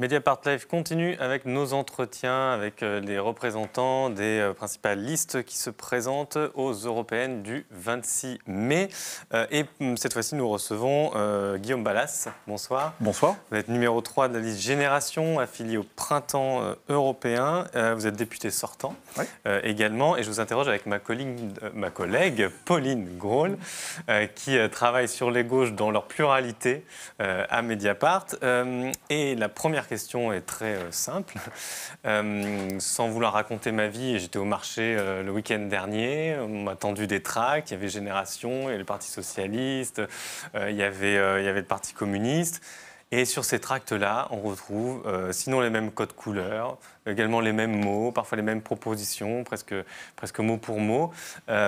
Mediapart Live continue avec nos entretiens avec les euh, représentants des euh, principales listes qui se présentent aux européennes du 26 mai. Euh, et hum, cette fois-ci, nous recevons Guillaume Ballas. Bonsoir. Bonsoir. Vous êtes numéro 3 de la liste Génération, affilié au printemps européen. Vous êtes député sortant oui. également. Et je vous interroge avec ma collègue, ma collègue Pauline Grohl, qui travaille sur les gauches dans leur pluralité à Mediapart. Et la première la question est très euh, simple. Euh, sans vouloir raconter ma vie, j'étais au marché euh, le week-end dernier. On m'a tendu des tracts. Il y avait Génération, il y avait le Parti socialiste, il, y avait, il y avait le Parti communiste. Et sur ces tracts-là, on retrouve sinon les mêmes codes couleurs, également les mêmes mots, parfois les mêmes propositions, presque, presque mot pour mot.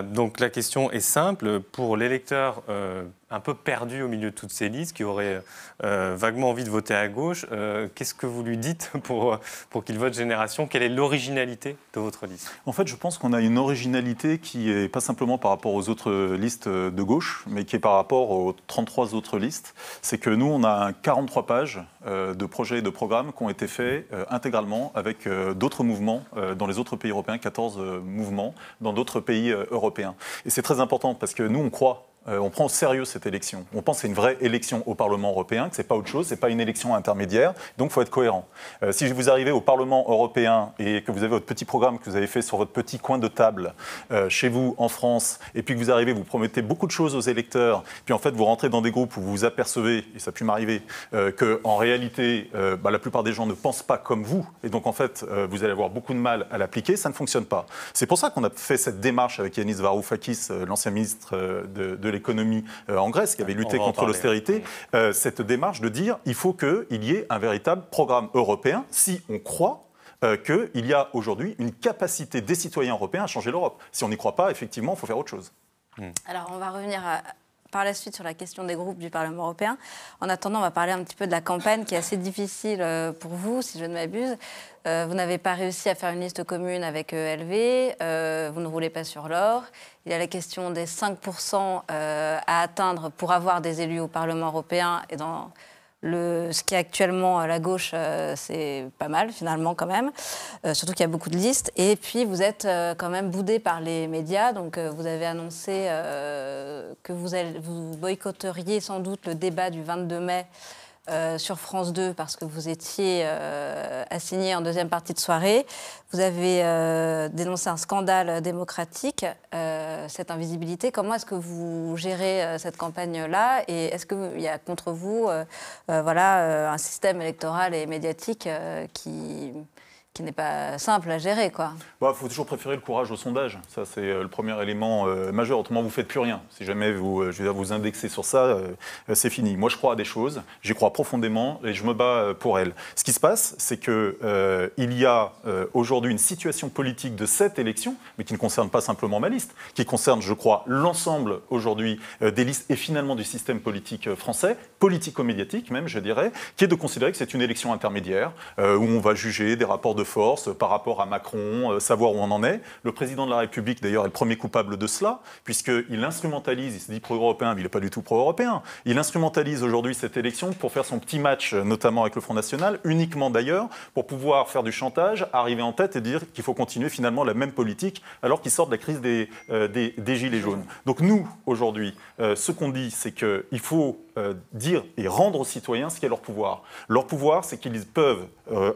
donc la question est simple. Pour l'électeur euh, un peu perdu au milieu de toutes ces listes, qui aurait euh, vaguement envie de voter à gauche. Euh, qu'est-ce que vous lui dites pour, pour qu'il vote Génération Quelle est l'originalité de votre liste En fait, je pense qu'on a une originalité qui est pas simplement par rapport aux autres listes de gauche, mais qui est par rapport aux 33 autres listes. C'est que nous, on a 43 pages euh, de projets et de programmes qui ont été faits intégralement avec d'autres mouvements dans les autres pays européens, 14 mouvements dans d'autres pays européens. Et c'est très important parce que nous, on croit euh, on prend au sérieux cette élection. On pense que c'est une vraie élection au Parlement européen, que ce n'est pas autre chose, ce n'est pas une élection intermédiaire, donc il faut être cohérent. Euh, si vous arrivez au Parlement européen et que vous avez votre petit programme que vous avez fait sur votre petit coin de table euh, chez vous en France, et puis que vous arrivez, vous promettez beaucoup de choses aux électeurs, puis en fait vous rentrez dans des groupes où vous vous apercevez, et ça a pu m'arriver, qu'en réalité bah, la plupart des gens ne pensent pas comme vous, et donc en fait vous allez avoir beaucoup de mal à l'appliquer, ça ne fonctionne pas. C'est pour ça qu'on a fait cette démarche avec Yanis Varoufakis, l'ancien ministre de, de l'économie euh, en Grèce, qui avait lutté contre l'austérité, euh, cette démarche de dire il faut qu'il y ait un véritable programme européen si on croit euh, que qu'il y a aujourd'hui une capacité des citoyens européens à changer l'Europe. Si on n'y croit pas, effectivement, il faut faire autre chose. Alors, on va revenir à, par la suite sur la question des groupes du Parlement européen. En attendant, on va parler un petit peu de la campagne qui est assez difficile euh, pour vous, si je ne m'abuse. Euh, vous n'avez pas réussi à faire une liste commune avec ELV, euh, vous ne roulez pas sur l'or. Il y a la question des 5% à atteindre pour avoir des élus au Parlement européen et dans ce qui est actuellement à la gauche, euh, c'est pas mal finalement quand même, euh, surtout qu'il y a beaucoup de listes. Et puis vous êtes euh, quand même boudé par les médias, donc vous avez annoncé que vous, vous boycotteriez sans doute le débat du 22 mai euh, sur France 2 parce que vous étiez euh, assigné en deuxième partie de soirée. Vous avez euh, dénoncé un scandale démocratique, cette invisibilité. Comment est-ce que vous gérez cette campagne-là Et est-ce qu'il y a contre vous voilà, un système électoral et médiatique qui qui n'est pas simple à gérer. Il bah, faut toujours préférer le courage au sondage. Ça, c'est euh, le premier élément euh, majeur. Autrement, vous ne faites plus rien. Si jamais vous euh, je veux vous indexez sur ça, c'est fini. Moi, je crois à des choses, j'y crois profondément et je me bats pour elles. Ce qui se passe, c'est qu'il y a aujourd'hui une situation politique de cette élection, mais qui ne concerne pas simplement ma liste, qui concerne, je crois, l'ensemble aujourd'hui des listes et finalement du système politique français, politico-médiatique même, je dirais, qui est de considérer que c'est une élection intermédiaire où on va juger des rapports de force euh, par rapport à Macron, euh, savoir où on en est. Le président de la République, d'ailleurs, est le premier coupable de cela, puisqu'il instrumentalise, il se dit pro-européen, mais il n'est pas du tout pro-européen. Il instrumentalise aujourd'hui cette élection pour faire son petit match, euh, notamment avec le Front National, uniquement d'ailleurs, pour pouvoir faire du chantage, arriver en tête et dire qu'il faut continuer finalement la même politique alors qu'il sort de la crise des, des, Gilets jaunes. Donc nous, aujourd'hui, ce qu'on dit, c'est qu'il faut dire et rendre aux citoyens ce qu'est leur pouvoir. Leur pouvoir, c'est qu'ils peuvent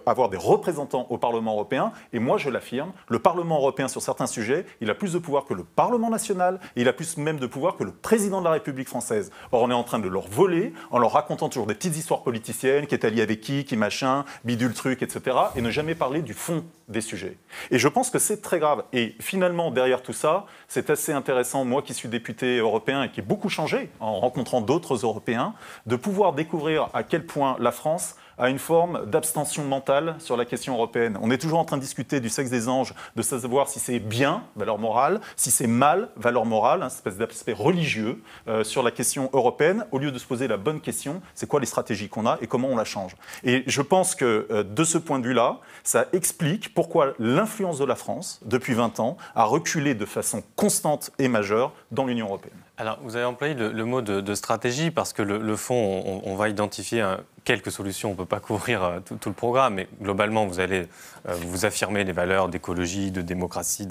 avoir des représentants au Parlement européen. Et moi, je l'affirme, le Parlement européen, sur certains sujets, il a plus de pouvoir que le Parlement national, et il a plus même de pouvoir que le président de la République française. Or, on est en train de leur voler, en leur racontant toujours des petites histoires politiciennes, qui est allié avec qui, qui machin, bidule truc, etc., et ne jamais parler du fond des sujets. Et je pense que c'est très grave. Et finalement, derrière tout ça, c'est assez intéressant, moi qui suis député européen et qui ai beaucoup changé en rencontrant d'autres Européens, de pouvoir découvrir à quel point la France à une forme d'abstention mentale sur la question européenne. On est toujours en train de discuter du sexe des anges, de savoir si c'est bien, valeur morale, si c'est mal, valeur morale, un hein, espèce d'aspect religieux euh, sur la question européenne, au lieu de se poser la bonne question, c'est quoi les stratégies qu'on a et comment on la change. Et je pense que euh, de ce point de vue-là, ça explique pourquoi l'influence de la France, depuis 20 ans, a reculé de façon constante et majeure dans l'Union européenne. Alors, vous avez employé le, mot de, stratégie parce que le, fond, on, va identifier hein, quelques solutions. On ne peut pas couvrir euh, tout, le programme, mais globalement, vous allez euh, vous affirmer les valeurs d'écologie, de démocratie,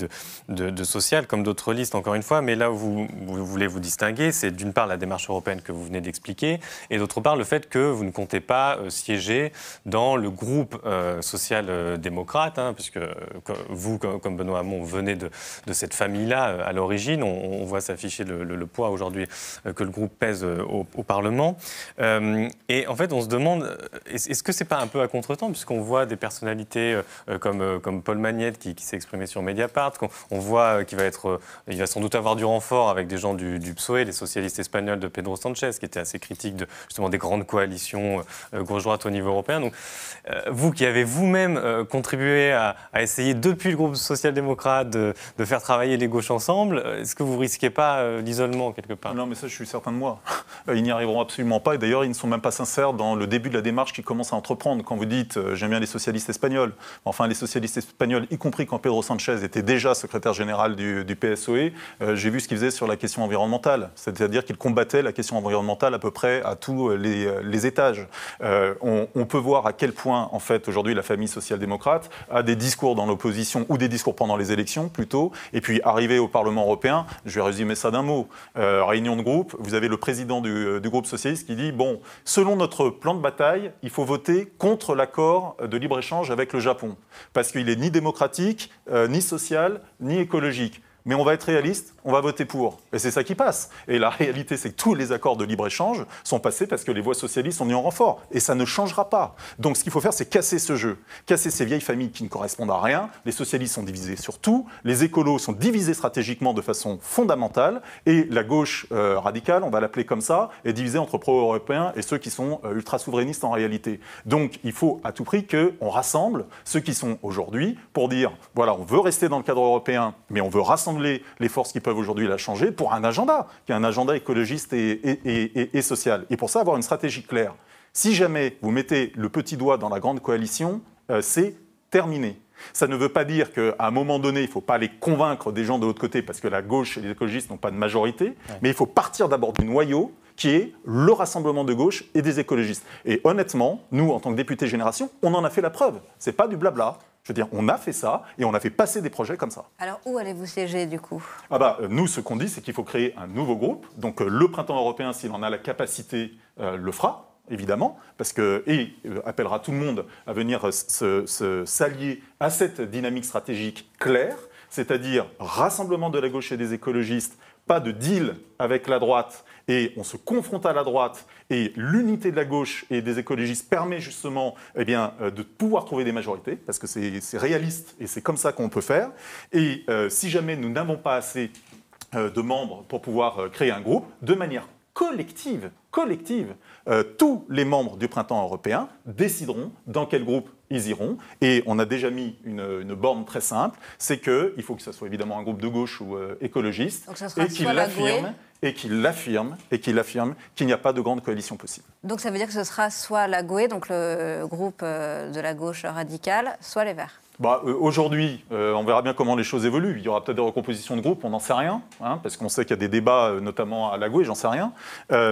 de, social, comme d'autres listes, encore une fois. Mais là où vous, voulez vous distinguer, c'est d'une part la démarche européenne que vous venez d'expliquer, et d'autre part le fait que vous ne comptez pas euh, siéger dans le groupe social-démocrate, hein, puisque vous, comme, Benoît Hamon, venez de, cette famille-là à l'origine. On, voit s'afficher le, le, le aujourd'hui euh, que le groupe pèse euh, au, Parlement. Euh, et en fait, on se demande, est-ce que c'est pas un peu à contretemps, puisqu'on voit des personnalités comme, comme Paul Magnette qui, s'est exprimé sur Mediapart, qu'on on voit qu'il va être, il va sans doute avoir du renfort avec des gens du, du PSOE, les socialistes espagnols de Pedro Sanchez, qui étaient assez critiques de, justement des grandes coalitions gauche droite au niveau européen. Donc, vous qui avez vous-même contribué à, essayer depuis le groupe social-démocrate de, de, faire travailler les gauches ensemble, est-ce que vous risquez pas l'isolement quelque part. Non, mais ça, je suis certain de moi. Euh, ils n'y arriveront absolument pas. Et d'ailleurs, ils ne sont même pas sincères dans le début de la démarche qu'ils commencent à entreprendre. Quand vous dites euh, j'aime bien les socialistes espagnols, enfin, les socialistes espagnols, y compris quand Pedro Sanchez était déjà secrétaire général du, PSOE, euh, j'ai vu ce qu'ils faisait sur la question environnementale. C'est-à-dire qu'ils combattait la question environnementale à peu près à tous les, étages. on, on, peut voir à quel point, en fait, aujourd'hui, la famille social-démocrate a des discours dans l'opposition ou des discours pendant les élections, plutôt. Et puis, arrivé au Parlement européen, je vais résumer ça d'un mot. Euh, réunion de groupe, vous avez le président euh, du, groupe socialiste qui dit, bon, selon notre plan de bataille, il faut voter contre l'accord de libre-échange avec le Japon, parce qu'il n'est ni démocratique, euh, ni social, ni écologique mais on va être réaliste, on va voter pour. Et c'est ça qui passe. Et la réalité, c'est que tous les accords de libre-échange sont passés parce que les voix socialistes ont mis en renfort. Et ça ne changera pas. Donc ce qu'il faut faire, c'est casser ce jeu, casser ces vieilles familles qui ne correspondent à rien. Les socialistes sont divisés sur tout, les écolos sont divisés stratégiquement de façon fondamentale, et la gauche euh, radicale, on va l'appeler comme ça, est divisée entre pro-européens et ceux qui sont euh, ultra-souverainistes en réalité. Donc il faut à tout prix qu'on rassemble ceux qui sont aujourd'hui pour dire, voilà, on veut rester dans le cadre européen, mais on veut rassembler rassembler les forces qui peuvent aujourd'hui la changer pour un agenda, qui est un agenda écologiste et, social. Et pour ça, avoir une stratégie claire. Si jamais vous mettez le petit doigt dans la grande coalition, euh, c'est terminé. Ça ne veut pas dire qu'à un moment donné, il ne faut pas aller convaincre des gens de l'autre côté parce que la gauche et les écologistes n'ont pas de majorité, mais il faut partir d'abord du noyau qui est le rassemblement de gauche et des écologistes. Et honnêtement, nous, en tant que députés génération, on en a fait la preuve. Ce n'est pas du blabla cest à dire, on a fait ça et on a fait passer des projets comme ça. Alors où allez-vous siéger du coup ah bah, euh, Nous, ce qu'on dit, c'est qu'il faut créer un nouveau groupe. Donc euh, le printemps européen, s'il en a la capacité, euh, le fera évidemment, parce que, et appellera tout le monde à venir s'allier se, à cette dynamique stratégique claire, c'est-à-dire rassemblement de la gauche et des écologistes, pas de deal avec la droite, et on se confronte à la droite et l'unité de la gauche et des écologistes permet justement eh bien, euh, de pouvoir trouver des majorités, parce que c'est réaliste et c'est comme ça qu'on peut faire. Et euh, si jamais nous n'avons pas assez euh, de membres pour pouvoir créer un groupe, de manière collective, collective, tous les membres du printemps européen décideront dans quel groupe ils iront. Et on a déjà mis une, borne très simple, c'est qu'il faut que ce soit évidemment un groupe de gauche ou écologiste, et qu'il l'affirme et qu'il l'affirme, et qu'il affirme qu'il n'y a pas de grande coalition possible. Donc ça veut dire que ce sera soit la GUE, donc le groupe euh, de la gauche radicale, soit les Verts bah, euh, Aujourd'hui, euh, on verra bien comment les choses évoluent. Il y aura peut-être des recompositions de groupes, on n'en sait rien, hein, parce qu'on sait qu'il y a des débats, notamment à la j'en sais rien.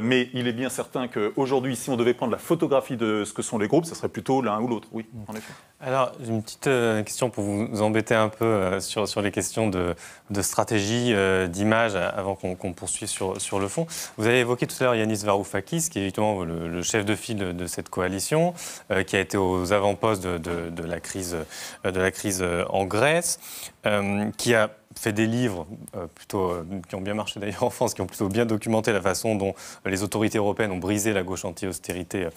mais il est bien certain qu'aujourd'hui, si on devait prendre la photographie de ce que sont les groupes, ce serait plutôt l'un ou l'autre, oui, en effet. Alors, une petite question pour vous embêter un peu sur, sur les questions de, de stratégie, d'image, avant qu'on poursuive sur, le fond. Vous avez évoqué tout à l'heure Yanis Varoufakis, qui est justement le, chef de file de, cette coalition, euh, qui a été aux avant-postes de la crise euh, euh, en Grèce. Euh, qui a fait des livres euh, plutôt, euh, qui ont bien marché d'ailleurs en France, qui ont plutôt bien documenté la façon dont les autorités européennes ont brisé la gauche anti-austérité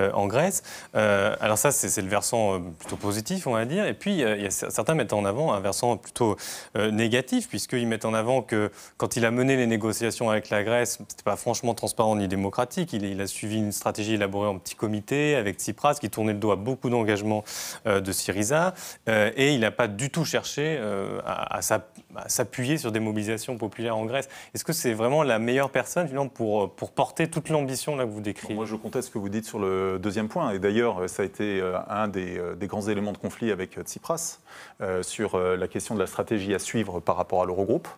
en Grèce. alors ça, c'est le versant plutôt positif, on va dire. Et puis, il y a, certains mettent en avant un versant plutôt négatif, puisqu'ils mettent en avant que quand il a mené les négociations avec la Grèce, c'était pas franchement transparent ni démocratique. Il, il, a suivi une stratégie élaborée en petit comité avec Tsipras, qui tournait le dos à beaucoup d'engagements de Syriza, et il n'a pas du tout cherché euh, à, sa, bah, s'appuyer sur des mobilisations populaires en Grèce. Est-ce que c'est vraiment la meilleure personne finalement, pour, euh, pour porter toute l'ambition que vous décrivez Moi, je conteste ce que vous dites sur le deuxième point. Et d'ailleurs, euh, ça a été euh, un des, grands éléments de conflit avec Tsipras sur la question de la stratégie à suivre par rapport à l'Eurogroupe,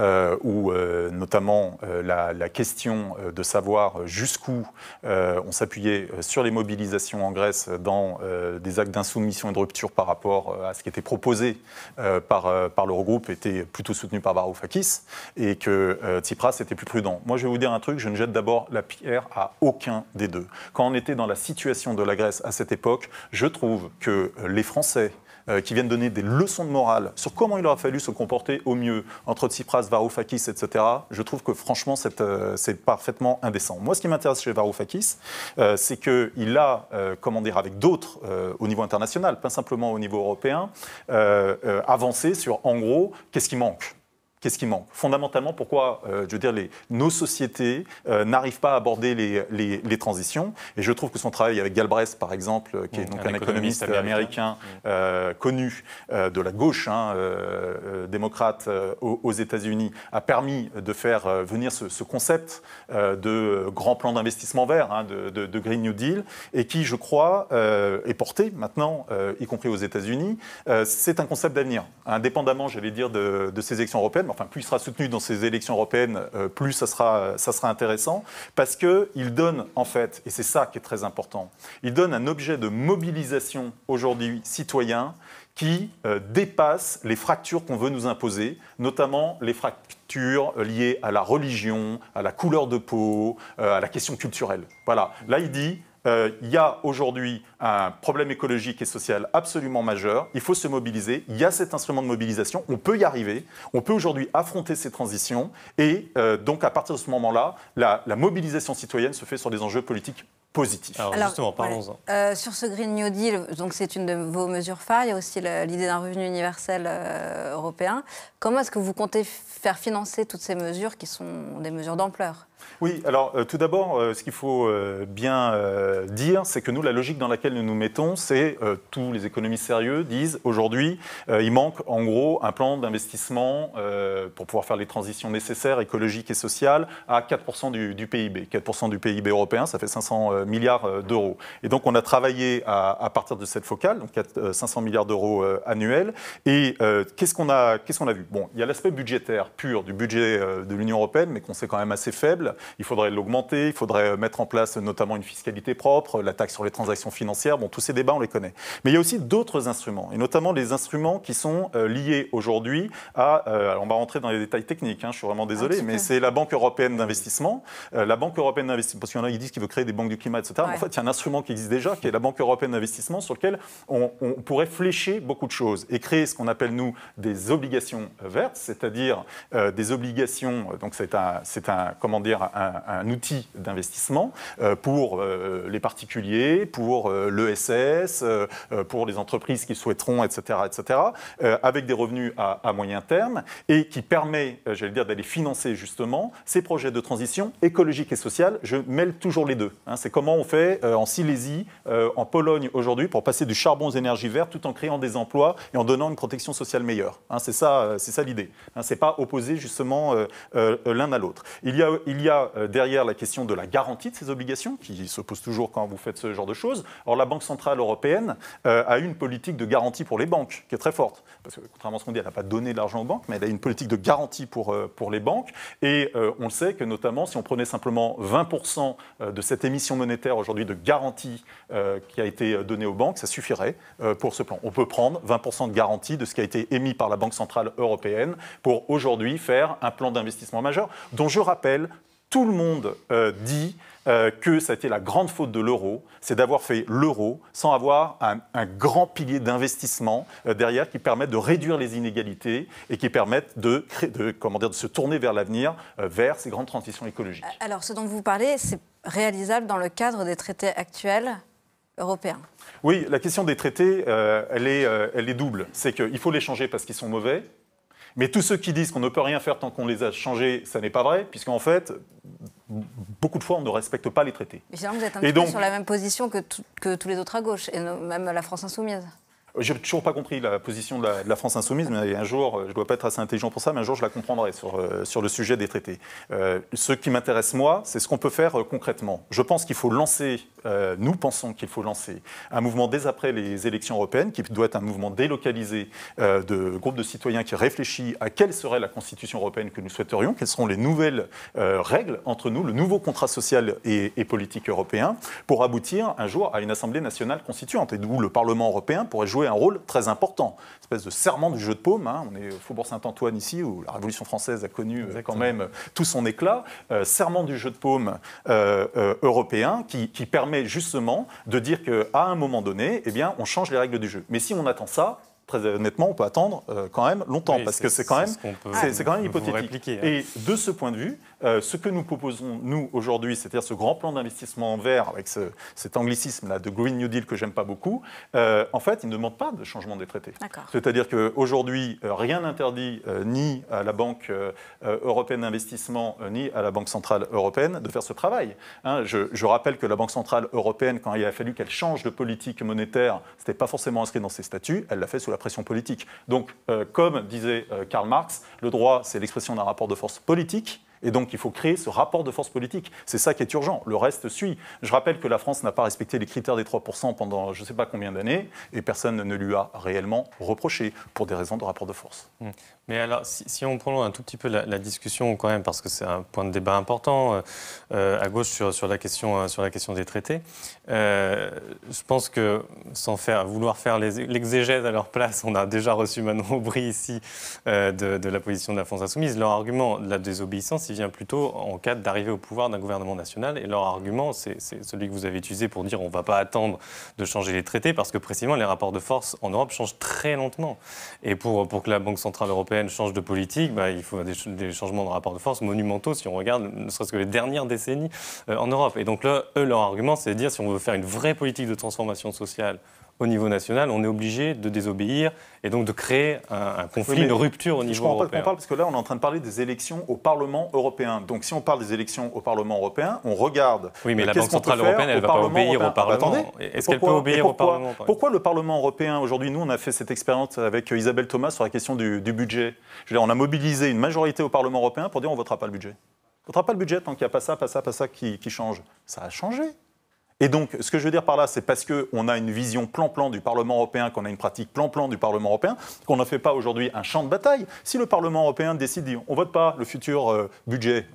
ou où notamment la, question de savoir jusqu'où on s'appuyait sur les mobilisations en Grèce dans des actes d'insoumission et de rupture par rapport à ce qui était proposé par, par l'Eurogroupe était plutôt soutenu par Varoufakis et que euh, Tsipras était plus prudent. Moi, je vais vous dire un truc, je ne jette d'abord la pierre à aucun des deux. Quand on était dans la situation de la Grèce à cette époque, je trouve que euh, les Français, euh, qui viennent donner des leçons de morale sur comment il aura fallu se comporter au mieux entre Tsipras, Varoufakis, etc., je trouve que franchement, euh, c'est parfaitement indécent. Moi, ce qui m'intéresse chez Varoufakis, euh, c'est qu'il a, comment dire, avec d'autres au niveau international, pas simplement au niveau européen, avancé sur, en gros, qu'est-ce qui manque Qu'est-ce qui manque Fondamentalement, pourquoi euh, je veux dire, les, nos sociétés euh, n'arrivent pas à aborder les, les, les, transitions Et je trouve que son travail avec Galbraith, par exemple, euh, qui est mmh, donc un, économiste, américain, mmh. connu de la gauche hein, démocrate aux, États-Unis, a permis de faire venir ce, ce concept de grand plan d'investissement vert, hein, de, de, de, Green New Deal, et qui, je crois, est porté maintenant, y compris aux États-Unis. C'est un concept d'avenir, indépendamment, j'allais dire, de, de ces élections européennes. Enfin, plus il sera soutenu dans ces élections européennes, euh, plus ça sera, ça sera intéressant, parce qu'il donne, en fait, et c'est ça qui est très important, il donne un objet de mobilisation aujourd'hui citoyen qui euh, dépasse les fractures qu'on veut nous imposer, notamment les fractures liées à la religion, à la couleur de peau, euh, à la question culturelle. Voilà. Là, il dit euh, il y a aujourd'hui un problème écologique et social absolument majeur. Il faut se mobiliser. Il y a cet instrument de mobilisation. On peut y arriver. On peut aujourd'hui affronter ces transitions. Et euh, donc, à partir de ce moment-là, la, la mobilisation citoyenne se fait sur des enjeux politiques positif. Alors, justement, parlons-en. Euh, sur ce Green New Deal, donc c'est une de vos mesures phares, il y a aussi l'idée d'un revenu universel euh, européen. Comment est-ce que vous comptez faire financer toutes ces mesures qui sont des mesures d'ampleur oui, alors euh, tout d'abord, ce qu'il faut bien dire, c'est que nous, la logique dans laquelle nous nous mettons, c'est tous les économistes sérieux disent aujourd'hui, il manque en gros un plan d'investissement pour pouvoir faire les transitions nécessaires, écologiques et sociales, à 4% du, du, PIB. 4% du PIB européen, ça fait 500 euh, milliards euh, d'euros. Et donc on a travaillé à, partir de cette focale, donc 500 euh, milliards d'euros annuels. Et qu'est-ce qu'on a, qu'est-ce a vu Bon, il y a l'aspect budgétaire pur du budget de l'Union européenne, mais qu'on sait quand même assez faible. Il faudrait l'augmenter, il faudrait mettre en place notamment une fiscalité propre, la taxe sur les transactions financières. Bon, tous ces débats, on les connaît. Mais il y a aussi d'autres instruments, et notamment les instruments qui sont liés aujourd'hui à. on va rentrer dans les détails techniques. Hein, je suis vraiment désolé, mais c'est la Banque européenne d'investissement. la Banque européenne d'investissement, parce qu'il y en a qui disent qu'ils veulent créer des banques du climat en fait, il y a un instrument qui existe déjà, qui est la Banque européenne d'investissement, sur lequel on, pourrait flécher beaucoup de choses et créer ce qu'on appelle, nous, des obligations vertes, c'est-à-dire euh, des obligations, euh, donc c'est un, un, comment dire, un, outil d'investissement euh, pour les particuliers, pour l'ESS, pour les entreprises qui souhaiteront, etc., etc., avec des revenus à, moyen terme et qui permet, j'allais dire, d'aller financer justement ces projets de transition écologique et sociale. Je mêle toujours les deux. Hein, c'est comment on fait euh, en Silésie, euh, en Pologne aujourd'hui, pour passer du charbon aux énergies vertes tout en créant des emplois et en donnant une protection sociale meilleure. Hein. c'est ça, euh, c'est ça l'idée. Hein, c'est pas opposé justement l'un à l'autre. Il y a, il y a derrière la question de la garantie de ces obligations, qui se pose toujours quand vous faites ce genre de choses. Or, la Banque Centrale Européenne a une politique de garantie pour les banques, qui est très forte. Parce que, contrairement à ce qu'on dit, elle n'a pas donné de l'argent aux banques, mais elle a une politique de garantie pour, pour les banques. Et on le sait que, notamment, si on prenait simplement 20% de cette émission monétaire, monétaire aujourd'hui de garantie euh, qui a été euh, donnée aux banques, ça suffirait euh, pour ce plan. On peut prendre 20% de garantie de ce qui a été émis par la Banque Centrale Européenne pour aujourd'hui faire un plan d'investissement majeur dont je rappelle tout le monde dit que ça a été la grande faute de l'euro, c'est d'avoir fait l'euro sans avoir un, grand pilier d'investissement derrière qui permette de réduire les inégalités et qui permette de, de, comment dire, de se tourner vers l'avenir, vers ces grandes transitions écologiques. Alors, ce dont vous parlez, c'est réalisable dans le cadre des traités actuels européens Oui, la question des traités, euh, euh, elle, est, double. C'est qu'il faut les changer parce qu'ils sont mauvais, mais tous ceux qui disent qu'on ne peut rien faire tant qu'on les a changés, ça n'est pas vrai, puisqu'en fait, beaucoup de fois, on ne respecte pas les traités. Mais vous êtes un et peu sur la même position que tous les autres à gauche, et même la France insoumise. Euh, – Je n'ai toujours pas compris la position de la, France insoumise, mais un jour, euh, je ne dois pas être assez intelligent pour ça, mais un jour je la comprendrai sur, euh, sur le sujet des traités. ce qui m'intéresse moi, c'est ce qu'on peut faire concrètement. Je pense qu'il faut lancer, nous pensons qu'il faut lancer un mouvement dès après les élections européennes, qui doit être un mouvement délocalisé de groupes de citoyens qui réfléchissent à quelle serait la constitution européenne que nous souhaiterions, quelles seront les nouvelles règles entre nous, le nouveau contrat social et, et politique européen, pour aboutir un jour à une Assemblée nationale constituante, et d'où le Parlement européen pourrait jouer un rôle très important. espèce de serment du jeu de paume. Hein. On est au Faubourg Saint-Antoine ici, où la Révolution française a connu euh, quand même tout son éclat. Euh, serment du jeu de paume euh, européen qui, permet justement de dire qu'à un moment donné, eh bien, on change les règles du jeu. Mais si on attend ça, très honnêtement, on peut attendre euh, quand même longtemps, parce que c'est quand, même, c'est quand même hypothétique. Hein. Et de ce point de vue, euh, ce que nous proposons, nous, aujourd'hui, c'est-à-dire ce grand plan d'investissement vert, avec cet anglicisme-là de Green New Deal que j'aime pas beaucoup, euh, en fait, il ne demande pas de changement des traités. C'est-à-dire qu'aujourd'hui, rien n'interdit ni à la Banque européenne d'investissement, ni à la Banque centrale européenne de faire ce travail. Hein. je, je rappelle que la Banque centrale européenne, quand il a fallu qu'elle change de politique monétaire, ce n'était pas forcément inscrit dans ses statuts, elle l'a fait sous la pression politique. Donc, euh, comme disait euh, Karl Marx, le droit, c'est l'expression d'un rapport de force politique et donc, il faut créer ce rapport de force politique. C'est ça qui est urgent. Le reste suit. Je rappelle que la France n'a pas respecté les critères des 3% pendant je ne sais pas combien d'années, et personne ne lui a réellement reproché pour des raisons de rapport de force. Mmh. Mais alors, si, on prend un tout petit peu la, discussion, quand même, parce que c'est un point de débat important euh, euh, à gauche sur, la question, euh, sur la question des traités, je pense que sans faire, vouloir faire l'exégèse à leur place, on a déjà reçu Manon Aubry ici de, de, la position de la France Insoumise. Leur argument de la désobéissance, vient plutôt en cas d'arrivée au pouvoir d'un gouvernement national. Et leur argument, c'est celui que vous avez utilisé pour dire on ne va pas attendre de changer les traités, parce que précisément les rapports de force en Europe changent très lentement. Et pour, pour que la Banque Centrale Européenne change de politique, bah, il faut des, changements de rapports de force monumentaux si on regarde ne serait-ce que les dernières décennies euh, en Europe. Et donc là, leur argument, c'est de dire si on veut faire une vraie politique de transformation sociale au niveau national, on est obligé de désobéir et donc de créer un, conflit, de une rupture au niveau européen. Je ne comprends pas qu'on parle parce que là, on est en train de parler des élections au Parlement européen. Donc, si on parle des élections au Parlement européen, on regarde. Oui, mais la Banque centrale européenne, elle ne va pas obéir au ah, bah, Parlement. européen Est-ce qu'elle peut obéir au Parlement européen ?– Pourquoi le Parlement européen aujourd'hui Nous, on a fait cette expérience avec Isabelle Thomas sur la question du, budget. Je on a mobilisé une majorité au Parlement européen pour dire on votera pas le budget. On votera pas le budget tant qu'il n'y a pas ça, pas ça, pas ça qui, qui change. Ça a changé. Et donc, ce que je veux dire par là, c'est parce qu'on a une vision plan-plan du Parlement européen, qu'on a une pratique plan-plan du Parlement européen, qu'on ne fait pas aujourd'hui un champ de bataille. Si le Parlement européen décide, euh, euh, euh, mmh. on ne vote pas le futur budget,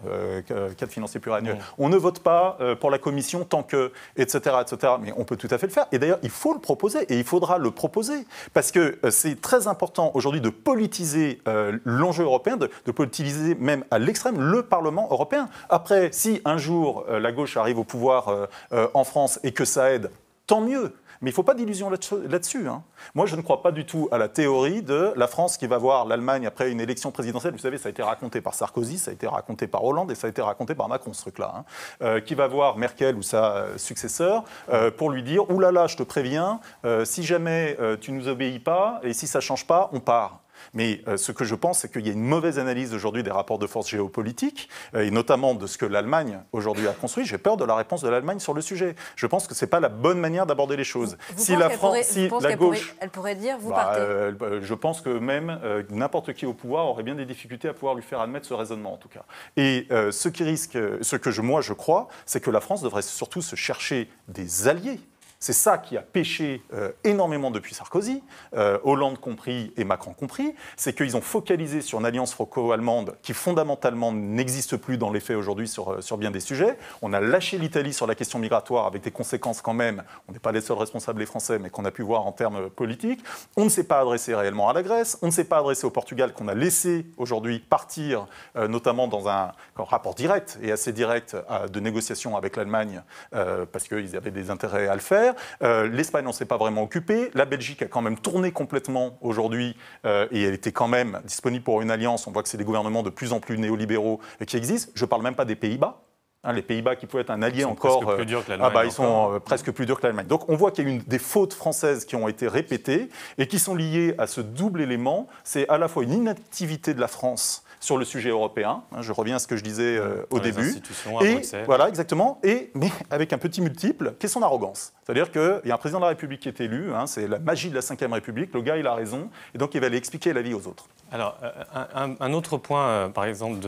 cadre financier pluriannuel, on ne vote pas pour la Commission tant que, etc., etc., mais on peut tout à fait le faire. Et d'ailleurs, il faut le proposer, et il faudra le proposer, parce que c'est très important aujourd'hui de politiser l'enjeu européen, de, de, politiser même à l'extrême le Parlement européen. Après, si un jour la gauche arrive au pouvoir en France, et que ça aide, tant mieux. Mais il ne faut pas d'illusion là-dessus. Hein. Moi, je ne crois pas du tout à la théorie de la France qui va voir l'Allemagne après une élection présidentielle. Vous savez, ça a été raconté par Sarkozy, ça a été raconté par Hollande et ça a été raconté par Macron, ce truc-là. Hein. Euh, qui va voir Merkel ou sa euh, successeur euh, pour lui dire Oulala, là là, je te préviens, si jamais tu ne nous obéis pas et si ça ne change pas, on part. Mais euh, ce que je pense, c'est qu'il y a une mauvaise analyse aujourd'hui des rapports de force géopolitiques, euh, et notamment de ce que l'Allemagne aujourd'hui a construit. J'ai peur de la réponse de l'Allemagne sur le sujet. Je pense que ce n'est pas la bonne manière d'aborder les choses. si la France, si la gauche. elle pourrait dire, vous bah, partez. Euh, je pense que même n'importe qui au pouvoir aurait bien des difficultés à pouvoir lui faire admettre ce raisonnement, en tout cas. Et ce qui risque, ce que je, moi je crois, c'est que la France devrait surtout se chercher des alliés c'est ça qui a pêché euh, énormément depuis Sarkozy, euh, Hollande compris et Macron compris, c'est qu'ils ont focalisé sur une alliance franco-allemande qui fondamentalement n'existe plus dans les faits aujourd'hui euh, sur, bien des sujets. On a lâché l'Italie sur la question migratoire avec des conséquences quand même, on n'est pas les seuls responsables les Français, mais qu'on a pu voir en termes politiques. On ne s'est pas adressé réellement à la Grèce, on ne s'est pas adressé au Portugal qu'on a laissé aujourd'hui partir, notamment dans un, un, rapport direct et assez direct de négociation avec l'Allemagne, parce qu'ils avaient des intérêts à le faire. Euh, L'Espagne, n'en s'est pas vraiment occupé. La Belgique a quand même tourné complètement aujourd'hui euh, et elle était quand même disponible pour une alliance. On voit que c'est des gouvernements de plus en plus néolibéraux euh, qui existent. Je ne parle même pas des Pays-Bas. Hein, les Pays-Bas qui peuvent être un allié ils encore. Presque plus durs que ah bah, ils sont presque plus durs que l'Allemagne. Donc on voit qu'il y a une des fautes françaises qui ont été répétées et qui sont liées à ce double élément. C'est à la fois une inactivité de la France sur le sujet européen. Hein, je reviens à ce que je disais mmh. au début. et voilà, exactement. Et mais avec un petit multiple, qui est son arrogance. C'est-à-dire qu'il y a un président de la République qui est élu, hein, c'est la magie de la Ve République, le gars il a raison, et donc il va aller expliquer la vie aux autres. Alors, euh, un, autre point, euh, par exemple,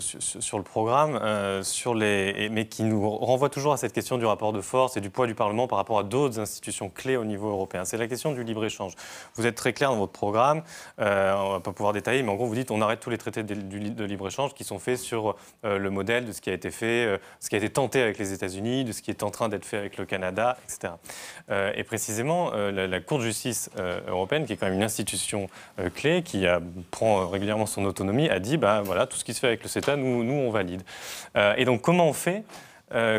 sur, le programme, euh, mais qui nous renvoie toujours à cette question du rapport de force et du poids du Parlement par rapport à d'autres institutions clés au niveau européen, c'est la question du libre-échange. Vous êtes très clair dans votre programme, on ne va pas pouvoir détailler, mais en gros, vous dites on arrête tous les traités de, de libre-échange qui sont faits sur le modèle de ce qui a été fait, ce qui a été tenté avec les États-Unis, de ce qui est en train d'être fait avec le Canada, etc. Euh, et précisément, euh, la, Cour de justice euh, européenne, qui est quand même une institution clé, qui prend régulièrement son autonomie, a dit, bah, voilà, tout ce qui se fait avec le CETA, nous, nous on valide. et donc comment on fait euh,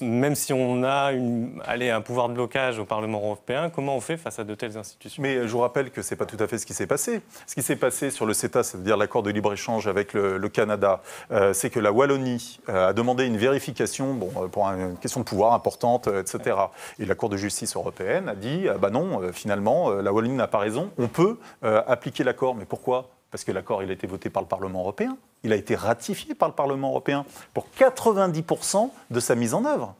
même si on a un pouvoir de blocage au Parlement européen, comment on fait face à de telles institutions Mais euh, je vous rappelle que ce n'est pas tout à fait ce qui s'est passé. Ce qui s'est passé sur le CETA, c'est-à-dire l'accord de libre-échange avec le, Canada, euh, c'est que la Wallonie a demandé une vérification pour une question de pouvoir importante, etc. Et la Cour de justice européenne a dit ah bah non, finalement, la Wallonie n'a pas raison, on peut appliquer l'accord. Mais pourquoi parce que l'accord, il a été voté par le Parlement européen, il a été ratifié par le Parlement européen pour 90% de sa mise en œuvre.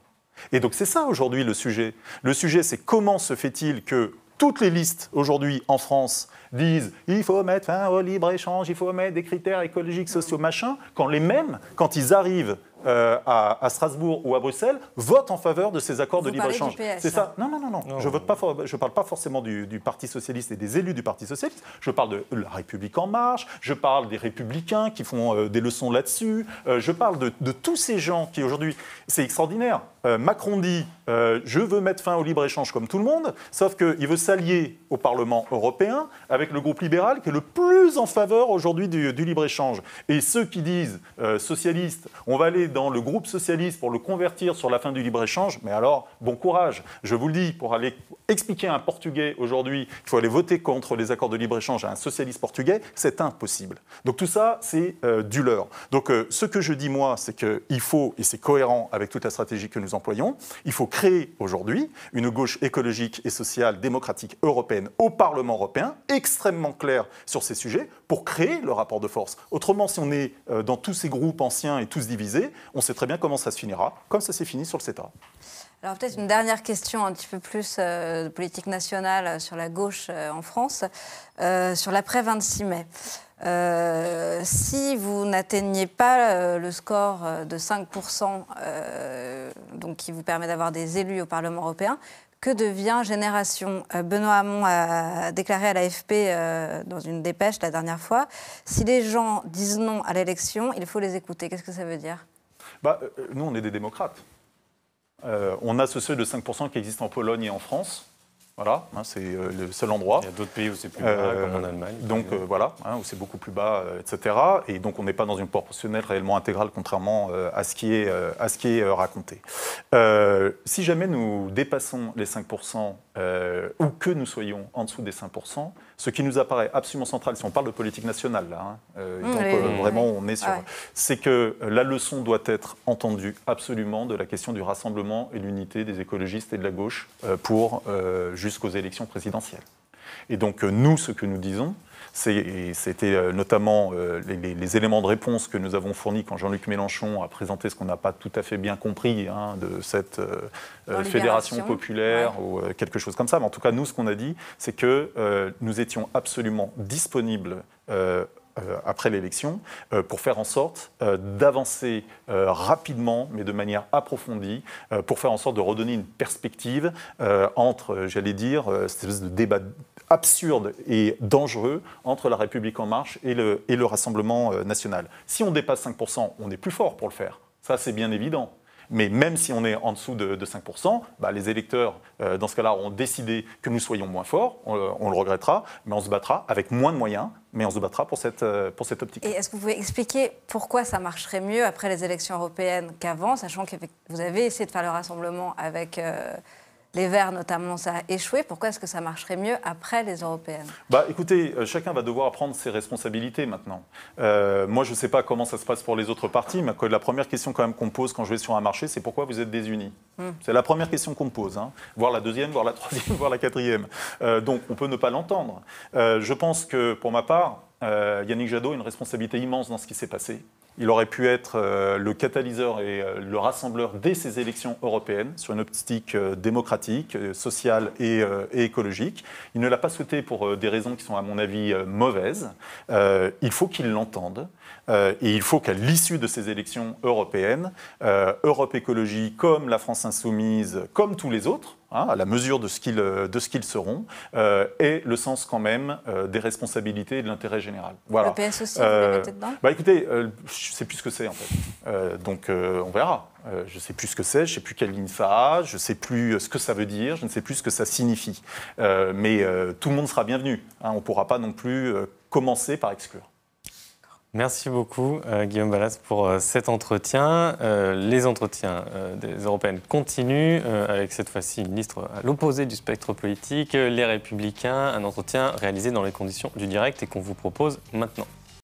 Et donc c'est ça aujourd'hui le sujet. Le sujet, c'est comment se fait-il que toutes les listes aujourd'hui en France disent il faut mettre fin au libre-échange, il faut mettre des critères écologiques, sociaux, machin, quand les mêmes, quand ils arrivent euh, à, Strasbourg ou à Bruxelles vote en faveur de ces accords de libre-échange. C'est ça hein. Non, non, non, non. Je ne parle pas forcément du, Parti socialiste et des élus du Parti socialiste. Je parle de la République en marche, je parle des républicains qui font euh, des leçons là-dessus, euh, je parle de tous ces gens qui aujourd'hui, c'est extraordinaire. Euh, Macron dit euh, je veux mettre fin au libre-échange comme tout le monde, sauf qu'il veut s'allier au Parlement européen avec le groupe libéral qui est le plus en faveur aujourd'hui du, libre-échange. Et ceux qui disent euh, socialistes, on va aller dans le groupe socialiste pour le convertir sur la fin du libre-échange, mais alors bon courage. Je vous le dis, pour aller expliquer à un Portugais aujourd'hui qu'il faut aller voter contre les accords de libre-échange à un socialiste portugais, c'est impossible. Donc tout ça, c'est du leur. Donc ce que je dis moi, c'est qu'il faut, et c'est cohérent avec toute la stratégie que nous employons. Il faut créer aujourd'hui une gauche écologique et sociale démocratique européenne au Parlement européen, extrêmement claire sur ces sujets, pour créer le rapport de force. Autrement, si on est euh, dans tous ces groupes anciens et tous divisés, on sait très bien comment ça se finira, comme ça s'est fini sur le CETA. Alors peut-être une dernière question un petit peu plus euh, de politique nationale euh, sur la gauche en France, sur l'après 26 mai. Euh, si vous n'atteignez pas euh, le score euh, de 5%, donc qui vous permet d'avoir des élus au Parlement européen, que devient Génération Benoît Hamon a déclaré à l'AFP dans une dépêche la dernière fois, si les gens disent non à l'élection, il faut les écouter. Qu'est-ce que ça veut dire bah, Nous, on est des démocrates. on a ce seuil de 5% qui existe en Pologne et en France. Voilà, hein, c'est euh, le seul endroit. Il y a d'autres pays où c'est plus bas, euh, comme en Allemagne. Donc euh, voilà, hein, où c'est beaucoup plus bas, etc. Et donc on n'est pas dans une proportionnelle réellement intégrale, contrairement à ce qui est, à ce qui est raconté. si jamais nous dépassons les 5% euh, ou que nous soyons en dessous des 5%, ce qui nous apparaît absolument central, si on parle de politique nationale, là, hein, euh, euh, vraiment on est sur... C'est que la leçon doit être entendue absolument de la question du rassemblement et l'unité des écologistes et de la gauche pour jusqu'aux élections présidentielles. Et donc euh, nous, ce que nous disons, c'était euh, notamment euh, les, éléments de réponse que nous avons fournis quand Jean-Luc Mélenchon a présenté ce qu'on n'a pas tout à fait bien compris hein, de cette fédération populaire ou quelque chose comme ça. Mais en tout cas, nous, ce qu'on a dit, c'est que nous étions absolument disponibles après l'élection pour faire en sorte d'avancer rapidement, mais de manière approfondie, pour faire en sorte de redonner une perspective entre, j'allais dire, cette espèce de débat absurde et dangereux entre la République en marche et le, Rassemblement euh, national. Si on dépasse 5%, on est plus fort pour le faire. Ça, c'est bien évident. Mais même si on est en dessous de, 5%, bah, les électeurs, euh, dans ce cas-là, ont décidé que nous soyons moins forts. Euh, on, le regrettera, mais on se battra avec moins de moyens, mais on se battra pour cette, optique. Et est-ce que vous pouvez expliquer pourquoi ça marcherait mieux après les élections européennes qu'avant, sachant que vous avez essayé de faire le rassemblement avec les Verts notamment, ça a échoué. Pourquoi est-ce que ça marcherait mieux après les européennes Bah, écoutez, euh, chacun va devoir prendre ses responsabilités maintenant. Euh, moi, je ne sais pas comment ça se passe pour les autres partis, mais la première question quand même qu'on pose quand je vais sur un marché, c'est pourquoi vous êtes désunis. Hmm. C'est la première question qu'on me pose, hein. voire la deuxième, voire la troisième, voire la quatrième. Euh, donc, on peut ne pas l'entendre. je pense que pour ma part, Yannick Jadot a une responsabilité immense dans ce qui s'est passé. Il aurait pu être euh, le catalyseur et euh, le rassembleur dès ces élections européennes sur une optique euh, démocratique, sociale et, écologique. Il ne l'a pas souhaité pour des raisons qui sont à mon avis mauvaises. il faut qu'il l'entende et il faut qu'à l'issue de ces élections européennes, Europe Écologie, comme la France Insoumise, comme tous les autres, Hein, à la mesure de ce qu'ils euh, seront, euh, et le sens quand même euh, des responsabilités et de l'intérêt général. Voilà. Le PS aussi, vous dedans bah, Écoutez, je ne sais plus ce que c'est en fait. donc on verra. je ne sais plus ce que c'est, je ne sais plus quelle ligne ça a, je ne sais plus ce que ça veut dire, je ne sais plus ce que ça signifie. mais tout le monde sera bienvenu. Hein. on ne pourra pas non plus commencer par exclure. Merci beaucoup, euh, Guillaume Ballas, pour euh, cet entretien. Euh, les entretiens des Européennes continuent, avec cette fois-ci une liste à l'opposé du spectre politique, les Républicains, un entretien réalisé dans les conditions du direct et qu'on vous propose maintenant.